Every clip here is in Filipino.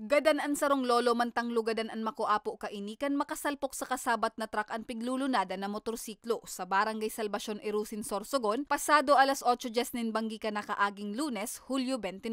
Gadan an sarong lolo mantang lugadan an makuapo kainikan makasalpok sa kasabat na truck an piglulunada na motorsiklo sa Barangay Salvacion Erusin Sorsogon pasado alas 8 8:10 banggi ka nakaaging Lunes, Hulyo 29.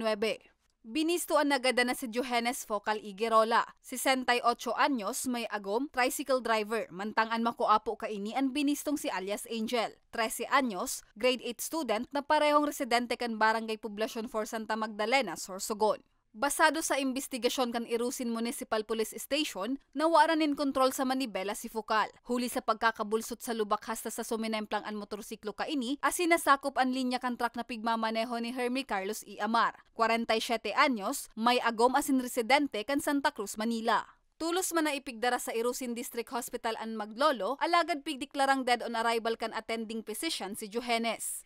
Binisto ang nagada na si Johannes Focal Igerola. Iguerola, 68 anyos, may agom, tricycle driver, mantangan makuapo kaini ang binistong si alias Angel, 13 anyos, grade 8 student na parehong residente kan barangay Poblacion for Santa Magdalena, Sorsogon. Basado sa investigasyon kan Irusin Municipal Police Station, nawaranin control sa Manibela si Focal. Huli sa pagkakabulsot sa lubak hasta sa suminemplang ang motorsiklo kaini, as sinasakop ang linya kan truck na pigmamaneho ni Hermie Carlos E. Amar. 47 anyos, may agom asin residente kan Santa Cruz, Manila. Tulos man na ipigdara sa Irusin District Hospital ang Maglolo, alagad pigdeklarang dead on arrival kan attending physician si Johannes.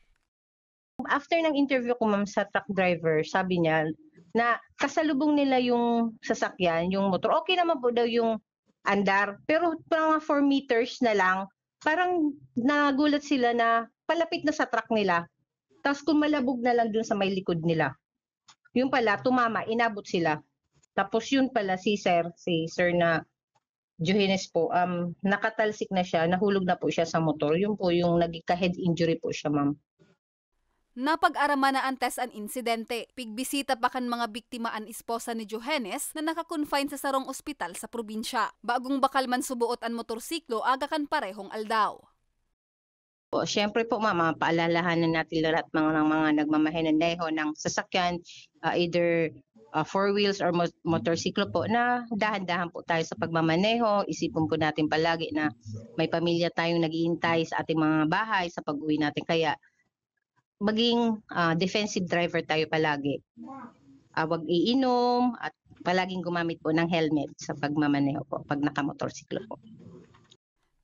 After ng interview ko ma'am sa truck driver, sabi niya, na kasalubong nila yung sasakyan, yung motor. Okay naman po daw yung andar, pero mga 4 meters na lang, parang nagulat sila na palapit na sa truck nila. Tapos kumalabog na lang dun sa may likod nila. Yun pala, tumama, inabot sila. Tapos yun pala si Sir, si Sir na Johannes po, um, nakatalsik na siya, nahulog na po siya sa motor. Yun po yung nagka-head injury po siya, ma'am. Napag-araman na antes ang insidente. Pigbisita pa kan mga biktima ang esposa ni Johannes na nakakonfine sa sarong ospital sa probinsya. Bagong bakal man subuot ang motorsiklo aga kan parehong aldaw. O, Siyempre po mama, ah, paalalahan na natin lahat mga ng mga nagmamahinandeho ng sasakyan, uh, either uh, four wheels or mot- motorsiklo po na dahan-dahan po tayo sa pagmamaneho. Isipin po natin palagi na may pamilya tayong naghihintay sa ating mga bahay sa pag-uwi natin. Kaya maging uh, defensive driver tayo palagi. Uh, wag iinom at palaging gumamit po ng helmet sa pagmamaneho po pag nakamotorsiklo po.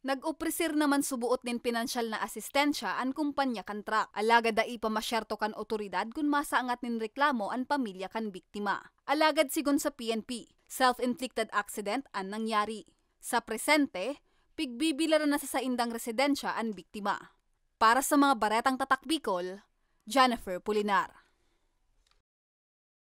Nag-opresir naman subuot din pinansyal na asistensya ang kumpanya kantra. Alaga da ipamasyerto kan otoridad kung masaangat nin reklamo ang pamilya kan biktima. Alagad sigon sa PNP, self-inflicted accident ang nangyari. Sa presente, pigbibilara na sa saindang residensya ang biktima. Para sa mga baretang tatakbikol, Jennifer Pulinar.